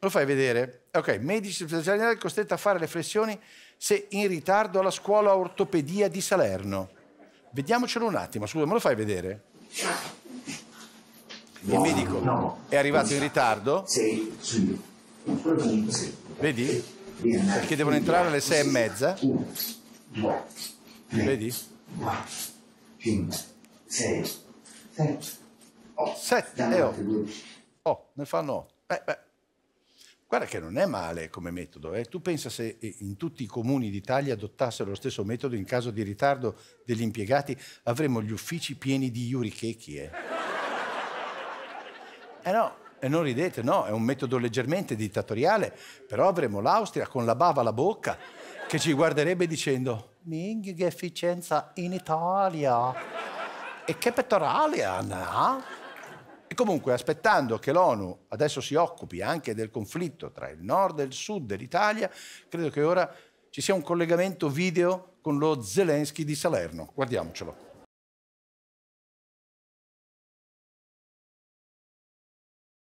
Lo fai vedere? Ok, medici specializzati costretti a fare le flessioni se in ritardo alla scuola ortopedia di Salerno. Vediamocelo un attimo, scusa, me lo fai vedere? No, Il medico no, è arrivato in ritardo? Sì, sì. Vedi? Perché devono entrare alle sei e mezza? Vedi? 5, 6, 7, 8. 7 e 8. Oh, ne fanno otto. Eh, beh. Guarda che non è male come metodo. Eh. Tu pensa se eh, in tutti i comuni d'Italia adottassero lo stesso metodo in caso di ritardo degli impiegati, avremmo gli uffici pieni di iurichechi. Eh. eh no, e eh, non ridete, no, è un metodo leggermente dittatoriale, però avremmo l'Austria con la bava alla bocca che ci guarderebbe dicendo «Minchia che efficienza in Italia!» E che pettorale hanno, eh? comunque aspettando che l'ONU adesso si occupi anche del conflitto tra il nord e il sud dell'Italia, credo che ora ci sia un collegamento video con lo Zelensky di Salerno. Guardiamocelo.